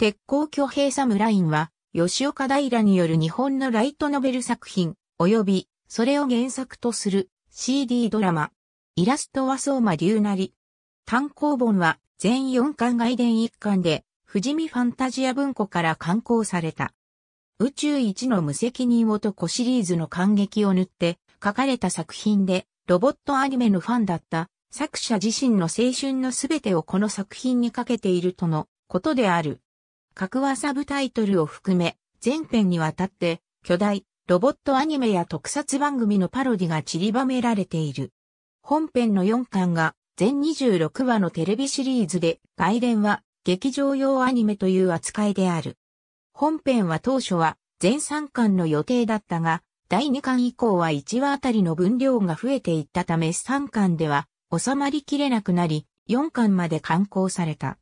鉄鋼巨兵サムラインは、吉岡平による日本のライトノベル作品、及び、それを原作とする CD ドラマ。イラストは相馬龍成。単行本は全4巻外伝1巻で、富士見ファンタジア文庫から刊行された。宇宙一の無責任男シリーズの感激を塗って書かれた作品で、ロボットアニメのファンだった作者自身の青春のすべてをこの作品にかけているとのことである。各話サブタイトルを含め、全編にわたって、巨大、ロボットアニメや特撮番組のパロディが散りばめられている。本編の4巻が、全26話のテレビシリーズで、外伝は、劇場用アニメという扱いである。本編は当初は、全3巻の予定だったが、第2巻以降は1話あたりの分量が増えていったため3巻では収まりきれなくなり、4巻まで刊行された。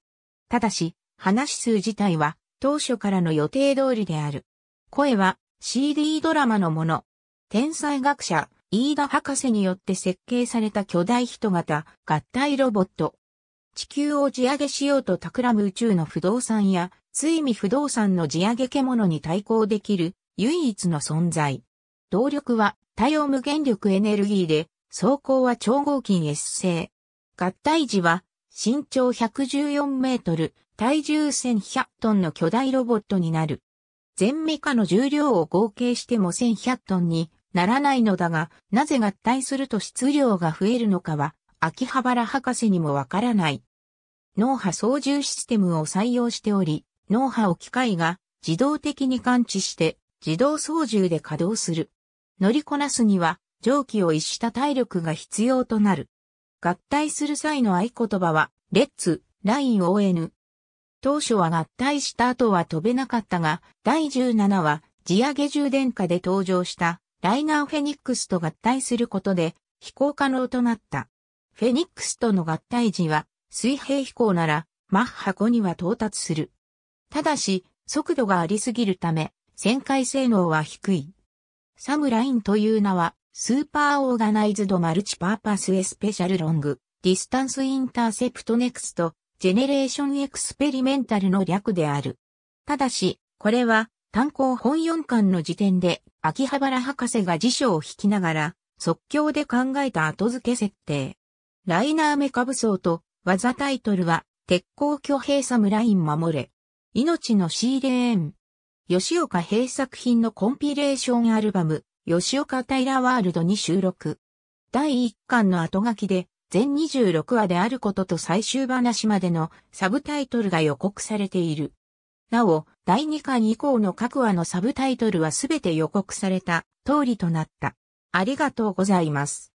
ただし、話数自体は当初からの予定通りである。声は CD ドラマのもの。天才学者、飯田博士によって設計された巨大人型合体ロボット。地球を地上げしようと企む宇宙の不動産や、ついに不動産の地上げ獣に対抗できる唯一の存在。動力は多様無限力エネルギーで、走行は超合金 S 製。合体時は身長114メートル、体重1100トンの巨大ロボットになる。全メカの重量を合計しても1100トンにならないのだが、なぜ合体すると質量が増えるのかは、秋葉原博士にもわからない。脳波操縦システムを採用しており、脳波を機械が自動的に感知して自動操縦で稼働する。乗りこなすには蒸気を逸した体力が必要となる。合体する際の合言葉は、レッツ、ラインえぬ。当初は合体した後は飛べなかったが、第17話、地上げ充電下で登場したライナーフェニックスと合体することで飛行可能となった。フェニックスとの合体時は水平飛行ならマッハ5には到達する。ただし、速度がありすぎるため、旋回性能は低い。サムラインという名はスーパーオーガナイズドマルチパーパスエスペシャルロング、ディスタンスインターセプトネクスト、ジェネレーションエクスペリメンタルの略である。ただし、これは単行本4巻の時点で、秋葉原博士が辞書を引きながら、即興で考えた後付け設定。ライナーメカ武装と技タイトルは、鉄鋼巨兵イン守れ。命のシーレーン。吉岡兵作品のコンピレーションアルバム、吉岡タイラワールドに収録。第1巻の後書きで、全26話であることと最終話までのサブタイトルが予告されている。なお、第2巻以降の各話のサブタイトルはすべて予告された通りとなった。ありがとうございます。